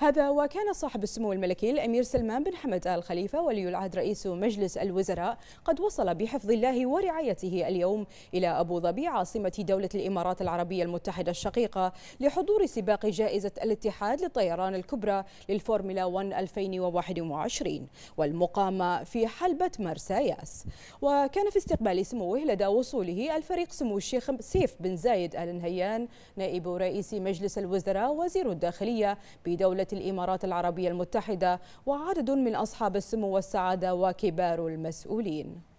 هذا وكان صاحب السمو الملكي الأمير سلمان بن حمد آل خليفة ولي العهد رئيس مجلس الوزراء قد وصل بحفظ الله ورعايته اليوم إلى أبو ظبي عاصمة دولة الإمارات العربية المتحدة الشقيقة لحضور سباق جائزة الاتحاد للطيران الكبرى للفورمولا 1 2021 والمقامة في حلبة مرساياس وكان في استقبال سموه لدى وصوله الفريق سمو الشيخ سيف بن زايد آل نهيان نائب رئيس مجلس الوزراء وزير الداخلية بدولة الإمارات العربية المتحدة وعدد من أصحاب السمو والسعادة وكبار المسؤولين